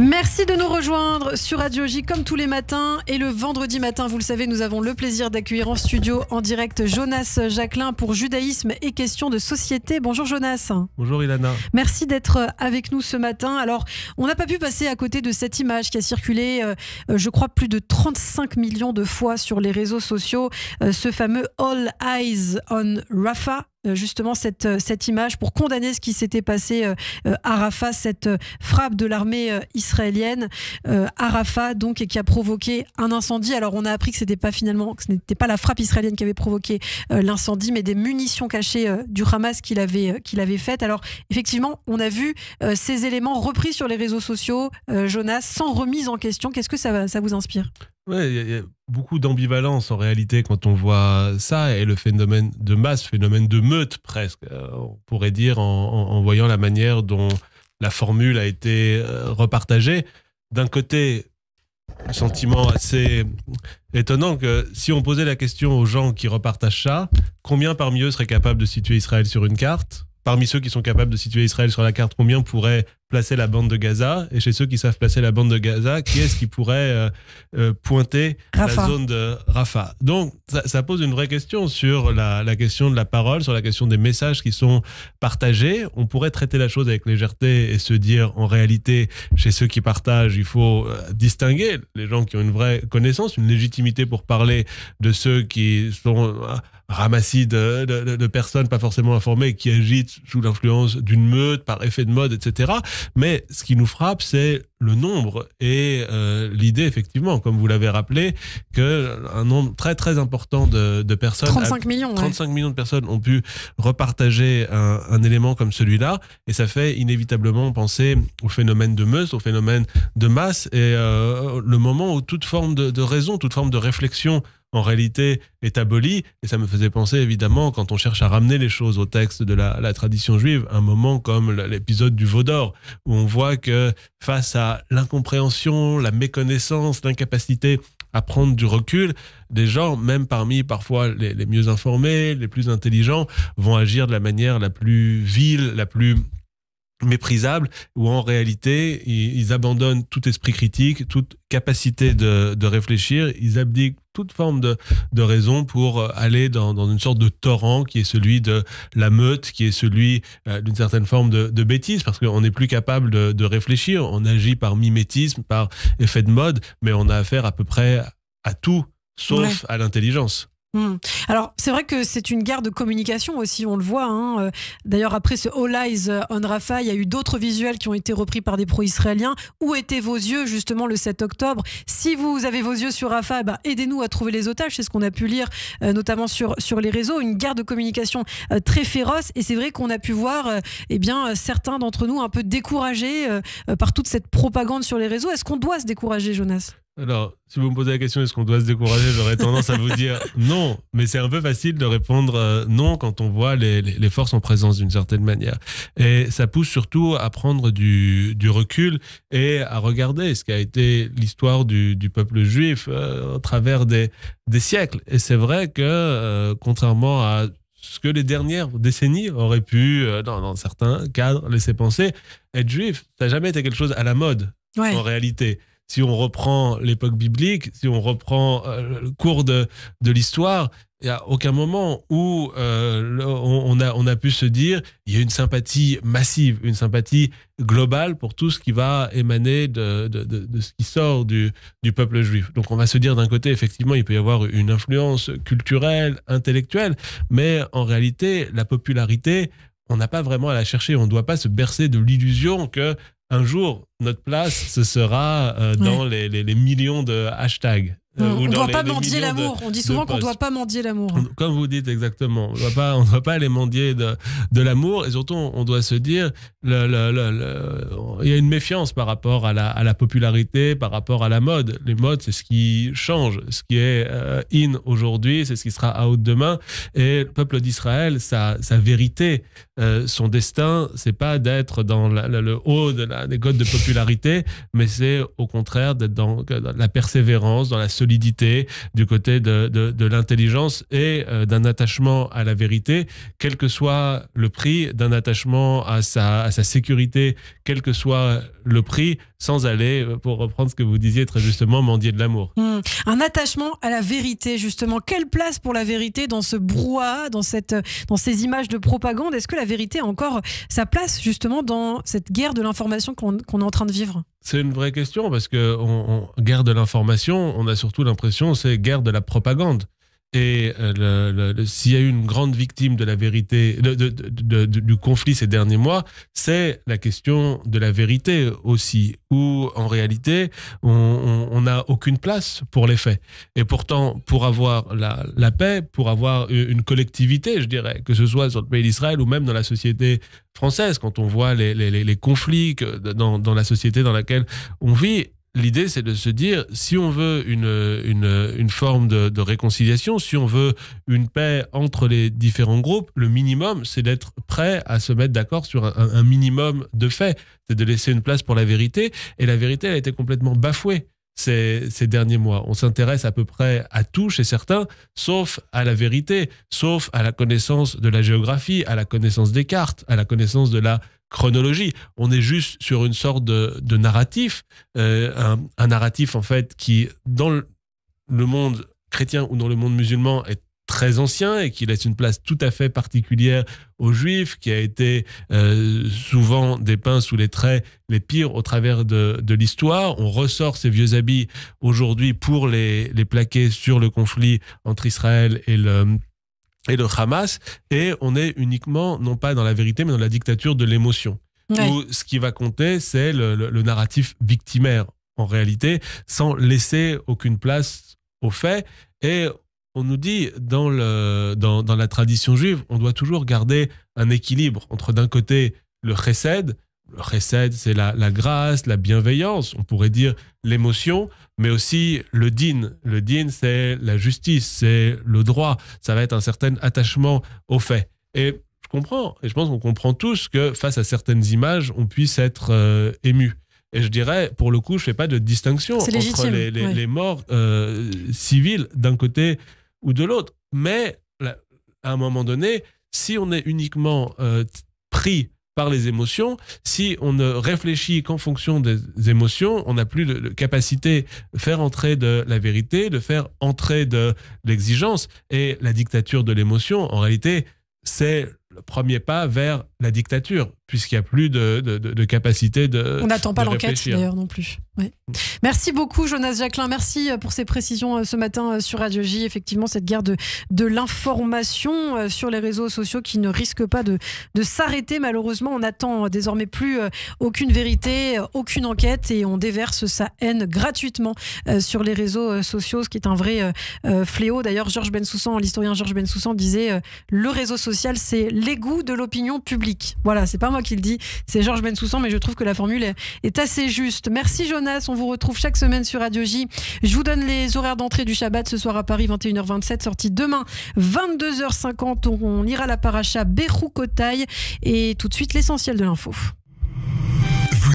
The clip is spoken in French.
Merci de nous rejoindre sur Radio J comme tous les matins et le vendredi matin, vous le savez, nous avons le plaisir d'accueillir en studio en direct Jonas Jacquelin pour Judaïsme et questions de société. Bonjour Jonas. Bonjour Ilana. Merci d'être euh, avec nous ce matin. Alors, on n'a pas pu passer à côté de cette image qui a circulé, euh, euh, je crois, plus de 35 millions de fois sur les réseaux sociaux, ce fameux All Eyes on Rafa euh, justement cette, euh, cette image pour condamner ce qui s'était passé euh, à Rafah, cette frappe de l'armée israélienne à Rafah, donc, et qui a provoqué un incendie. Alors, on a appris que c'était pas finalement, que ce n'était pas la frappe israélienne qui avait provoqué l'incendie, mais des munitions cachées du Hamas qu'il avait, qu'il avait faites. Alors, effectivement, on a vu ces éléments repris sur les réseaux sociaux, Jonas, sans remise en question. Qu'est-ce que ça, ça vous inspire beaucoup d'ambivalence en réalité quand on voit ça et le phénomène de masse, phénomène de meute presque, euh, on pourrait dire en, voyant la manière dont la formule a été euh, repartagée. D'un côté, sentiment assez étonnant que si on posait la question aux gens qui repartagent ça, combien parmi eux seraient capables de situer Israël sur une carte parmi ceux qui sont capables de situer Israël sur la carte, combien pourraient placer la bande de Gaza Et chez ceux qui savent placer la bande de Gaza, qui est-ce qui pourrait euh, euh, pointer la zone de Rafah Donc, ça, pose une vraie question sur la, question de la parole, sur la question des messages qui sont partagés. On pourrait traiter la chose avec légèreté et se dire, en réalité, chez ceux qui partagent, il faut euh, distinguer les gens qui ont une vraie connaissance, une légitimité pour parler de ceux qui sont ramassis de, personnes pas forcément informées qui agitent sous l'influence d'une meute par effet de mode, etc. Mais ce qui nous frappe, c'est le nombre et euh, l'idée, effectivement, comme vous l'avez rappelé, que un nombre très très important de, personnes, 35 millions, 35 millions de personnes ont pu repartager un, élément comme celui-là, et ça fait inévitablement penser au phénomène de meute, au phénomène de masse, et euh, le moment où toute forme de, de raison, toute forme de réflexion en réalité est abolie. Et ça me faisait penser, évidemment, quand on cherche à ramener les choses au texte de la, tradition juive, un moment comme l'épisode du veau d'or, où on voit que face à l'incompréhension, la méconnaissance, l'incapacité à prendre du recul, des gens, même parmi parfois les mieux informés, les plus intelligents, vont agir de la manière la plus vile, la plus méprisable où en réalité, ils, abandonnent tout esprit critique, toute capacité de, réfléchir, ils abdiquent toute forme de, de raison pour euh, aller dans, une sorte de torrent qui est celui de la meute, qui est celui euh, d'une certaine forme de, de bêtise, parce qu'on n'est plus capable de, réfléchir, on agit par mimétisme, par effet de mode, mais on a affaire à peu près à tout, sauf à l'intelligence. Hmm. Alors, c'est vrai que c'est une guerre de communication aussi, on le voit. Hein. Euh, d'ailleurs, après ce All Eyes on Rafa, il y a eu d'autres visuels qui ont été repris par des pro-israéliens. Où étaient vos yeux, justement, le 7 octobre Si vous avez vos yeux sur Rafa, bah, aidez-nous à trouver les otages. C'est ce qu'on a pu lire, euh, notamment sur, sur les réseaux. Une guerre de communication euh, très féroce. Et c'est vrai qu'on a pu voir eh bien, certains d'entre nous un peu découragés par toute cette propagande sur les réseaux. Est-ce qu'on doit se décourager, Jonas alors, si vous me posez la question, est-ce qu'on doit se décourager J'aurais tendance à vous dire non, mais c'est un peu facile de répondre euh, non quand on voit les, forces en présence d'une certaine manière. Et ça pousse surtout à prendre du, recul et à regarder ce qu'a été l'histoire du, peuple juif euh, au travers des, siècles. Et c'est vrai que, euh, contrairement à ce que les dernières décennies auraient pu, dans, certains cadres, laisser penser, être juif, ça n'a jamais été quelque chose à la mode en réalité si on reprend l'époque biblique, si on reprend euh, le cours de, l'histoire, il n'y a aucun moment où euh, on, a, on a pu se dire il y a une sympathie massive, une sympathie globale pour tout ce qui va émaner de, ce qui sort du, du peuple juif. Donc on va se dire d'un côté, effectivement, il peut y avoir une influence culturelle, intellectuelle, mais en réalité, la popularité, on n'a pas vraiment à la chercher. On ne doit pas se bercer de l'illusion que un jour, notre place, ce sera euh, dans les, millions de hashtags. Euh, on ne doit pas mendier l'amour. On dit souvent qu'on ne doit pas mendier l'amour. Hein. Comme vous dites exactement, on ne doit pas aller mendier de, l'amour. Et surtout, on doit se dire, il y a une méfiance par rapport à la, popularité, par rapport à la mode. Les modes, c'est ce qui change. Ce qui est euh, in aujourd'hui, c'est ce qui sera out demain. Et le peuple d'Israël, sa, sa, vérité, euh, son destin, c'est pas d'être dans le haut des codes de popularité, mais c'est au contraire d'être dans, la persévérance, dans la solidité, du côté de, l'intelligence et euh, d'un attachement à la vérité, quel que soit le prix, d'un attachement à sa, à sa sécurité, quel que soit le prix, sans aller, euh, pour reprendre ce que vous disiez très justement, mendier de l'amour. Hmm. Un attachement à la vérité, justement. Quelle place pour la vérité dans ce brouhaha, dans, cette, dans ces images de propagande Est-ce que la vérité a encore sa place, justement, dans cette guerre de l'information qu'on est en train de vivre c'est une vraie question parce que on, guerre de l'information, on a surtout l'impression c'est guerre de la propagande et euh, s'il y a eu une grande victime de la vérité, du conflit ces derniers mois, c'est la question de la vérité aussi, où en réalité, on n'a aucune place pour les faits. Et pourtant, pour avoir la, paix, pour avoir une collectivité, je dirais, que ce soit sur le pays d'Israël ou même dans la société française, quand on voit les, conflits dans, dans la société dans laquelle on vit, l'idée, c'est de se dire, si on veut une, une, forme de, réconciliation, si on veut une paix entre les différents groupes, le minimum, c'est d'être prêt à se mettre d'accord sur un, minimum de faits. C'est de laisser une place pour la vérité. Et la vérité, elle a été complètement bafouée. ces derniers mois. On s'intéresse à peu près à tout chez certains, sauf à la vérité, sauf à la connaissance de la géographie, à la connaissance des cartes, à la connaissance de la chronologie. On est juste sur une sorte de, narratif, euh, un, narratif en fait qui, dans le monde chrétien ou dans le monde musulman, est très ancien et qui laisse une place tout à fait particulière aux juifs, qui a été euh, souvent dépeint sous les traits les pires au travers de, l'histoire. On ressort ces vieux habits aujourd'hui pour les, les plaquer sur le conflit entre Israël et le et le Hamas, et on est uniquement, non pas dans la vérité, mais dans la dictature de l'émotion. Tout ce qui va compter, c'est le, narratif victimaire, en réalité, sans laisser aucune place aux faits. Et on nous dit, dans, dans la tradition juive, on doit toujours garder un équilibre entre d'un côté le chesed, le c'est la, grâce, la bienveillance, on pourrait dire l'émotion, mais aussi le din. Le din, c'est la justice, c'est le droit, ça va être un certain attachement au fait Et je comprends, et je pense qu'on comprend tous que face à certaines images, on puisse être euh, ému. Et je dirais, pour le coup, je fais pas de distinction entre les, morts euh, civiles d'un côté ou de l'autre. Mais à un moment donné, si on est uniquement euh, pris par les émotions. Si on ne réfléchit qu'en fonction des émotions, on n'a plus de capacité de faire entrer de la vérité, de faire entrer de l'exigence. Et la dictature de l'émotion, en réalité, c'est premier pas vers la dictature, puisqu'il n'y a plus de, de, de, capacité de. On n'attend pas l'enquête d'ailleurs non plus. Merci beaucoup Jonas Jacquelin, merci euh, pour ces précisions euh, ce matin euh, sur Radio J. Effectivement, cette guerre de, de l'information sur les réseaux sociaux qui ne risque pas de, de s'arrêter. Malheureusement, on n'attend désormais plus aucune vérité, aucune enquête et on déverse sa haine gratuitement sur les réseaux sociaux, ce qui est un vrai fléau. D'ailleurs, Georges Bensoussan, l'historien Georges Bensoussan disait le réseau social, c'est goûts de l'opinion publique. Voilà, c'est pas moi qui le dis, c'est Georges Bensoussan, mais je trouve que la formule est assez juste. Merci Jonas, on vous retrouve chaque semaine sur Radio J. Je vous donne les horaires d'entrée du Shabbat ce soir à Paris, 21h27, sortie demain, 22h50. On, ira à la paracha Berrou et tout de suite l'essentiel de l'info.